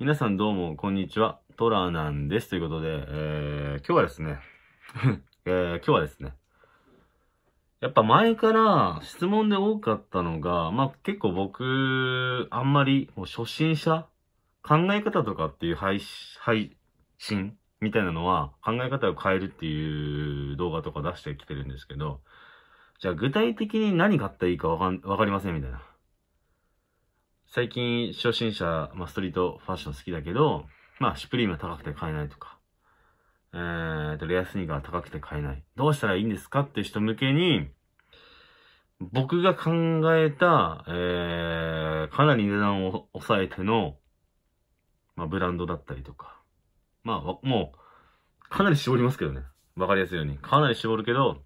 皆さんどうも、こんにちは。トラなんです。ということで、えー、今日はですね、えー、今日はですね、やっぱ前から質問で多かったのが、まあ結構僕、あんまり初心者考え方とかっていう配配信みたいなのは考え方を変えるっていう動画とか出してきてるんですけど、じゃあ具体的に何買ったらいいかわかん、わかりませんみたいな。最近初心者、まあ、ストリートファッション好きだけど、まあ、シュプリーム高くて買えないとか、えーと、レアスニーカー高くて買えない。どうしたらいいんですかって人向けに、僕が考えた、えー、かなり値段を抑えての、まあ、ブランドだったりとか。まあ、もう、かなり絞りますけどね。わかりやすいように。かなり絞るけど、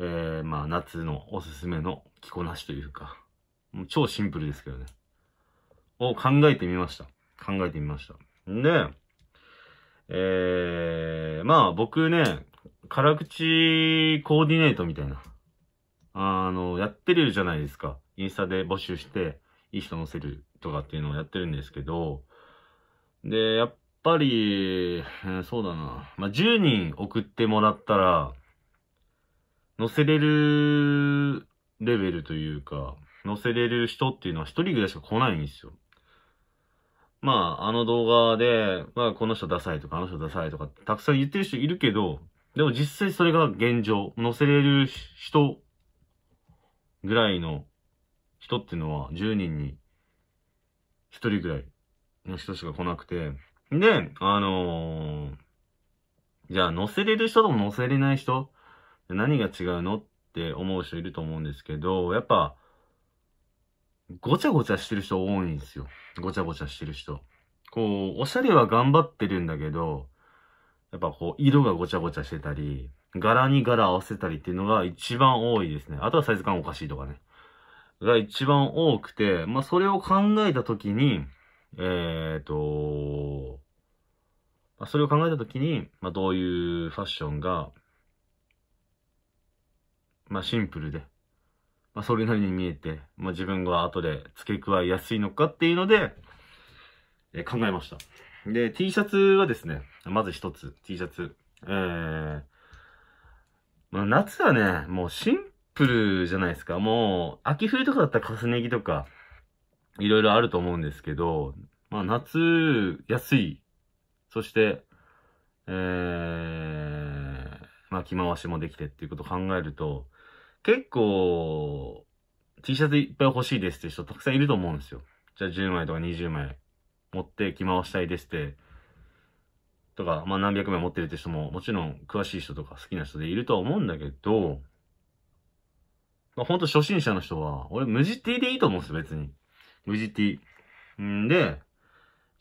えー、まあ、夏のおすすめの着こなしというか。もう超シンプルですけどね。を考えてみました。考えてみました。で、えー、まあ僕ね、辛口コーディネートみたいな、あの、やってるじゃないですか。インスタで募集して、いい人載せるとかっていうのをやってるんですけど、で、やっぱり、えー、そうだな。まあ、10人送ってもらったら、載せれるレベルというか、乗せれる人っていうのは一人ぐらいしか来ないんですよ。まあ、あの動画で、まあ、この人ダサいとか、あの人ダサいとか、たくさん言ってる人いるけど、でも実際それが現状、載せれる人ぐらいの人っていうのは10人に1人ぐらいの人しか来なくて、で、あのー、じゃあ乗せれる人とも載せれない人、何が違うのって思う人いると思うんですけど、やっぱ、ごちゃごちゃしてる人多いんですよ。ごちゃごちゃしてる人。こう、おしゃれは頑張ってるんだけど、やっぱこう、色がごちゃごちゃしてたり、柄に柄合わせたりっていうのが一番多いですね。あとはサイズ感おかしいとかね。が一番多くて、まあ、それを考えたときに、えっ、ー、と、まあ、それを考えたときに、まあ、どういうファッションが、まあ、シンプルで、まあ、それなりに見えて、まあ、自分が後で付け加えやすいのかっていうので、え考えました。で、T シャツはですね、まず一つ、T シャツ。えー、まあ、夏はね、もうシンプルじゃないですか。もう、秋冬とかだったら重ね着とか、いろいろあると思うんですけど、まあ、夏、安い。そして、えー、まあ、着回しもできてっていうことを考えると、結構、T シャツいっぱい欲しいですって人たくさんいると思うんですよ。じゃあ10枚とか20枚持って着回したいですって、とか、まあ何百枚持ってるって人ももちろん詳しい人とか好きな人でいると思うんだけど、まあ、ほんと初心者の人は、俺無地 T でいいと思うんですよ、別に。無地 T。んで、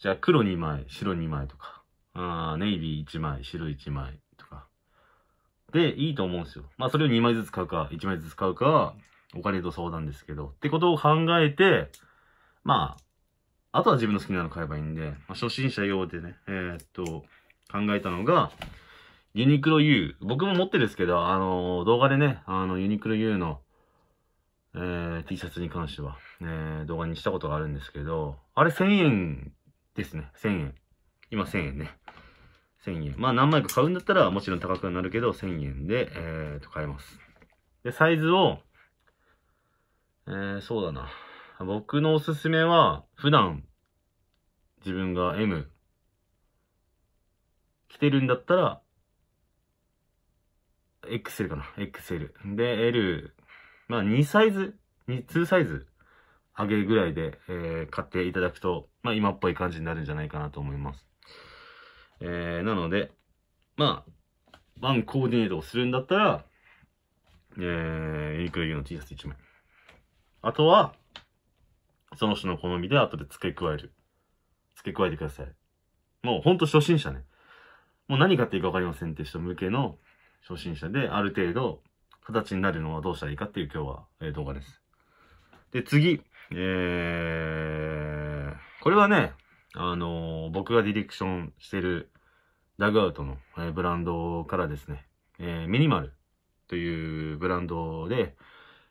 じゃあ黒2枚、白2枚とか、あネイビー1枚、白1枚、でいいと思うんですよ。まあそれを2枚ずつ買うか、1枚ずつ買うか、お金と相談ですけど。ってことを考えて、まあ、あとは自分の好きなの買えばいいんで、まあ、初心者用でね、えー、っと、考えたのが、ユニクロ U。僕も持ってるんですけど、あのー、動画でね、あの、ユニクロ U の、えー、T シャツに関しては、えー、動画にしたことがあるんですけど、あれ1000円ですね。1000円。今1000円ね。1000円。まあ何枚か買うんだったらもちろん高くなるけど、1000円で、えー、っと、買えます。で、サイズを、えー、そうだな。僕のおすすめは、普段、自分が M、着てるんだったら、XL かな。XL。で、L、まあ2サイズ、2サイズ上げるぐらいで、えー、買っていただくと、まあ今っぽい感じになるんじゃないかなと思います。えー、なので、まあ、ワンコーディネートをするんだったら、えー、ユニクロ U の T シャツ1枚。あとは、その人の好みで後で付け加える。付け加えてください。もうほんと初心者ね。もう何買っていいかわかりませんって人向けの初心者で、ある程度形になるのはどうしたらいいかっていう今日は、えー、動画です。で、次、えー、これはね、あのー、僕がディレクションしてるダグアウトの、えー、ブランドからですね、えー、ミニマルというブランドで、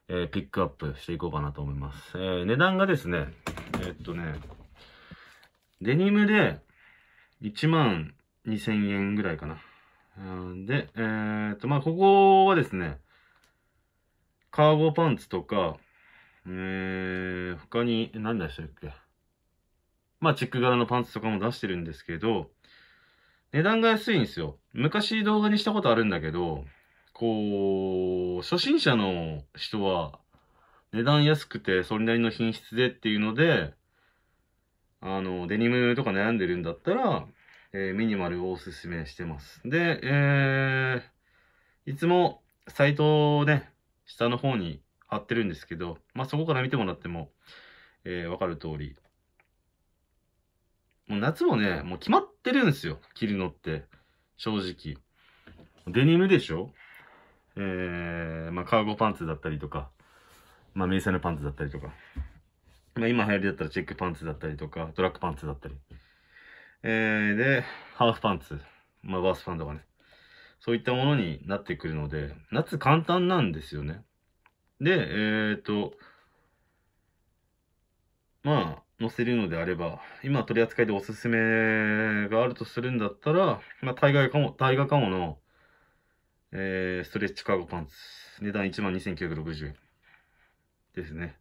えー、ピックアップしていこうかなと思います。えー、値段がですね、えー、っとね、デニムで1万2000円ぐらいかな。で、えー、っと、まあ、ここはですね、カーゴパンツとか、えー、他に何出してるっけまあ、チェック柄のパンツとかも出してるんですけど、値段が安いんですよ。昔動画にしたことあるんだけど、こう、初心者の人は、値段安くて、それなりの品質でっていうので、あの、デニムとか悩んでるんだったら、えー、ミニマルをおすすめしてます。で、えー、いつもサイトをね、下の方に貼ってるんですけど、まあ、そこから見てもらっても、えー、わかる通り、もう夏もね、もう決まってるんですよ。着るのって。正直。デニムでしょえー、まあ、カーゴパンツだったりとか、まあ、迷彩のパンツだったりとか、まあ、今流行りだったらチェックパンツだったりとか、トラックパンツだったり。えー、で、ハーフパンツ。まあ、バースパンとかね。そういったものになってくるので、夏簡単なんですよね。で、えー、と、まあ、載せるのであれば、今取り扱いでおすすめがあるとするんだったら、まあ、タイガーカモ、タイガーカモの、えー、ストレッチカーゴパンツ。値段12,960円ですね。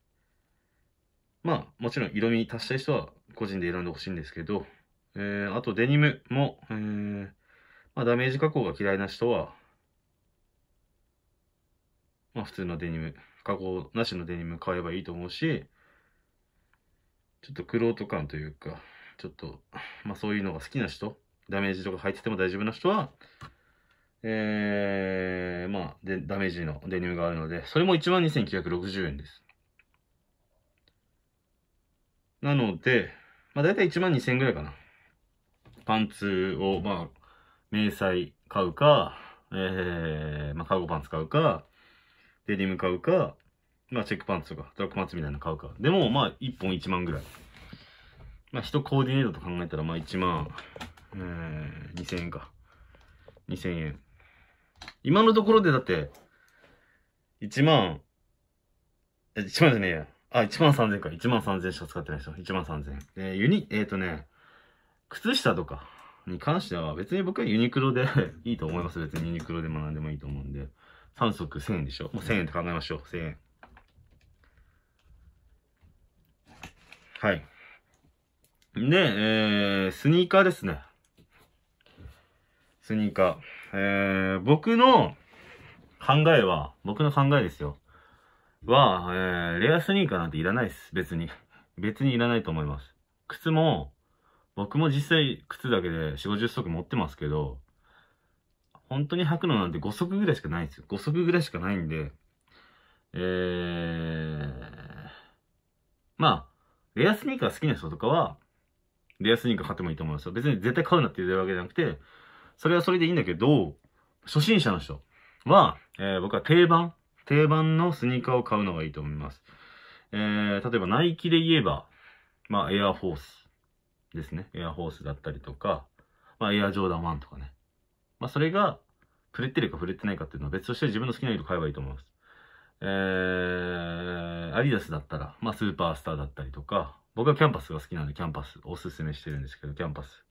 まあ、もちろん色味足したい人は個人で選んでほしいんですけど、えー、あとデニムも、えー、まあ、ダメージ加工が嫌いな人は、まあ、普通のデニム、加工なしのデニム買えばいいと思うし、ちょっとクロート感というか、ちょっと、まあそういうのが好きな人、ダメージとか入ってても大丈夫な人は、えー、まあで、ダメージのデニムがあるので、それも12,960円です。なので、まあ大体12,000円ぐらいかな。パンツを、まあ、迷彩買うか、えー、まあカーゴパンツ買うか、デニム買うか、まあ、チェックパンツとか、ドラックパンツみたいなの買うか。でも、まあ、1本1万ぐらい。まあ、人コーディネートと考えたら、まあ、1万、えー、2000円か。2000円。今のところでだって、1万、え、1万じゃねえや。あ、1万3000か。1万3000しか使ってない人。1万3000。えー、ユニ、えっ、ー、とね、靴下とかに関しては、別に僕はユニクロでいいと思います。別にユニクロで学んでもいいと思うんで。3足1000円でしょ。もう1000円って考えましょう。1000円。はい。で、えー、スニーカーですね。スニーカー。えー、僕の考えは、僕の考えですよ。は、えー、レアスニーカーなんていらないです。別に。別にいらないと思います。靴も、僕も実際靴だけで4、50足持ってますけど、本当に履くのなんて5足ぐらいしかないんですよ。5足ぐらいしかないんで、えー、まあ、レアスニーカー好きな人とかは、レアスニーカー買ってもいいと思うんですよ。別に絶対買うなって言ってるわけじゃなくて、それはそれでいいんだけど、初心者の人は、えー、僕は定番、定番のスニーカーを買うのがいいと思います。えー、例えばナイキで言えば、まあ、エアフォースですね。エアフォースだったりとか、まあ、エアジョーダン1とかね。まあ、それが、触れてるか触れてないかっていうのは別として自分の好きな色買えばいいと思います。えー、アリダスだったら、まあ、スーパースターだったりとか、僕はキャンパスが好きなんで、キャンパスおすすめしてるんですけど、キャンパス。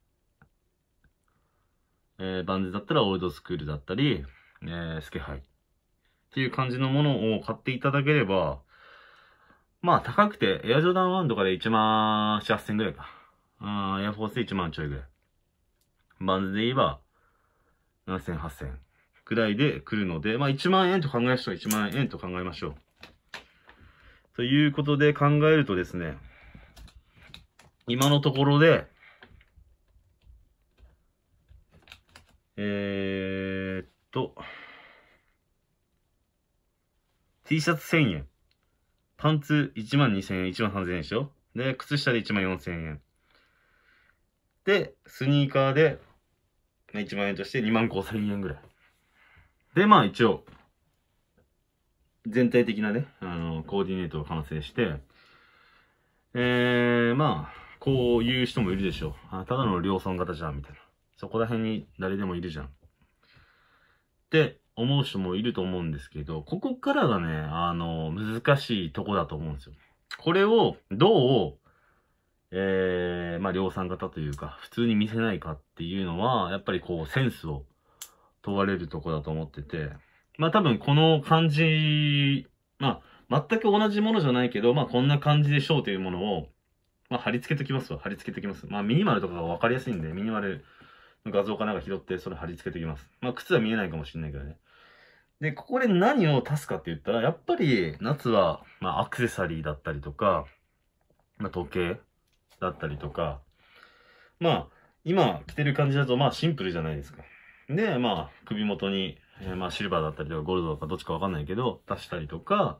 えー、バンズだったらオールドスクールだったり、えー、スケハイ。っていう感じのものを買っていただければ、まあ高くて、エアジョーダン1とかで1万7、8000ぐらいか。うん、エアフォース1万ちょいぐらい。バンズで言えば、7000、8000。ぐらいで来るので、まあ1万円と考える人は1万円と考えましょう。ということで考えるとですね、今のところで、えー、っと、T シャツ1000円。パンツ1万2000円、1万3000円でしょで、靴下で1万4000円。で、スニーカーで1万円として2万5000円ぐらい。で、まあ一応、全体的なね、あの、コーディネートを完成して、えー、まあ、こういう人もいるでしょう。あ、ただの量産型じゃん、みたいな。そこら辺に誰でもいるじゃん。って思う人もいると思うんですけど、ここからがね、あの、難しいとこだと思うんですよ。これをどう、えー、まあ量産型というか、普通に見せないかっていうのは、やっぱりこう、センスを問われるとこだと思ってて、まあ多分この感じ、まあ全く同じものじゃないけど、まあこんな感じでしょうというものを、まあ貼り付けときますわ。貼り付けときます。まあミニマルとかがわかりやすいんで、ミニマルの画像かなんか拾ってそれ貼り付けときます。まあ靴は見えないかもしれないけどね。で、ここで何を足すかって言ったら、やっぱり夏は、まあアクセサリーだったりとか、まあ時計だったりとか、まあ今着てる感じだとまあシンプルじゃないですか。で、まあ、首元に、えー、まあ、シルバーだったりとか、ゴールドとか、どっちかわかんないけど、足したりとか、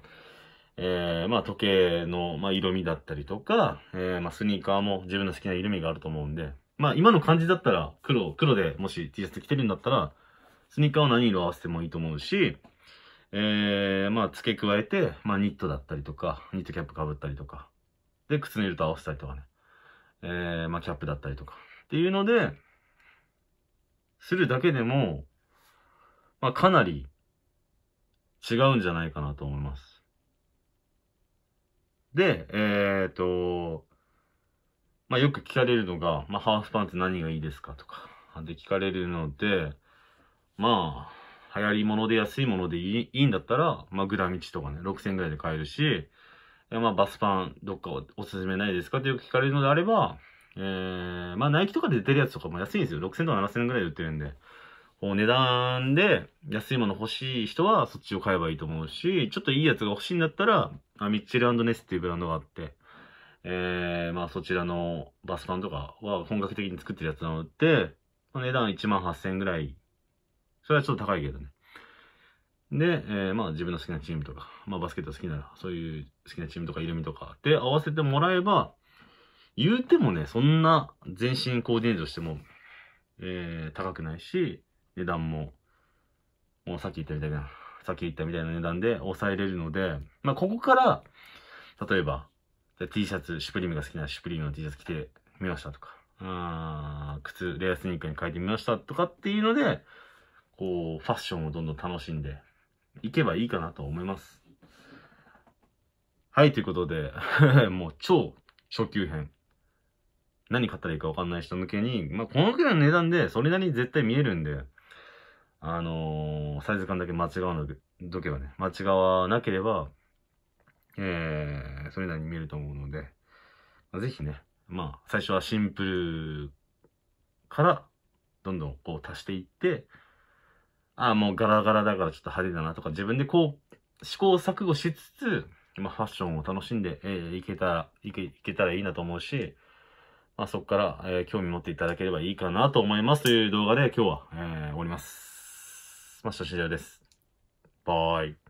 えー、まあ、時計の、まあ、色味だったりとか、えー、まあ、スニーカーも自分の好きな色味があると思うんで、まあ、今の感じだったら、黒、黒でもし T シャツ着てるんだったら、スニーカーは何色合わせてもいいと思うし、えー、まあ、付け加えて、まあ、ニットだったりとか、ニットキャップかぶったりとか、で、靴の色と合わせたりとかね、えー、まあ、キャップだったりとか、っていうので、するだけでも、まあ、かなり違うんじゃないかなと思います。で、えっ、と、まあ、よく聞かれるのが、まあ、ハーフパンツ何がいいですかとか、で聞かれるので、まあ、流行り物で安いものでいいんだったら、まあ、グラミチとかね、6000円ぐらいで買えるし、まあ、バスパンどっかおすすめないですかってよく聞かれるのであれば、えー、まあナイキとかで出てるやつとかも安いんですよ。6000とか7000円ぐらいで売ってるんで。こう値段で安いもの欲しい人はそっちを買えばいいと思うし、ちょっといいやつが欲しいんだったら、あミッチェルネスっていうブランドがあって、えー、まあそちらのバスパンとかは本格的に作ってるやつなので、まあ、値段1万8000円ぐらい。それはちょっと高いけどね。で、えー、まあ自分の好きなチームとか、まあバスケット好きなら、そういう好きなチームとかイルミとかで合わせてもらえば、言うてもね、そんな全身コーディネートしても、えー、高くないし、値段も、もうさっき言ったみたいな、さっき言ったみたいな値段で抑えれるので、まあ、ここから、例えば、T シャツ、シュプリームが好きなシュプリームの T シャツ着てみましたとか、あ靴、レアスニーカーに変えてみましたとかっていうので、こう、ファッションをどんどん楽しんでいけばいいかなと思います。はい、ということで もう超初級編。何買ったらいいか分かんない人向けに、まあ、このくらいの値段で、それなりに絶対見えるんで、あのー、サイズ感だけ間違わなどけばね、間違わなければ、えー、それなりに見えると思うので、まあ、ぜひね、まあ、最初はシンプルから、どんどんこう足していって、ああ、もうガラガラだからちょっと派手だなとか、自分でこう、試行錯誤しつつ、まあ、ファッションを楽しんで、えー、いけたら、いけ、いけたらいいなと思うし、まあ、そこから、えー、興味持っていただければいいかなと思いますという動画で今日は、えー、終わります。まあ、初心者です。バイ。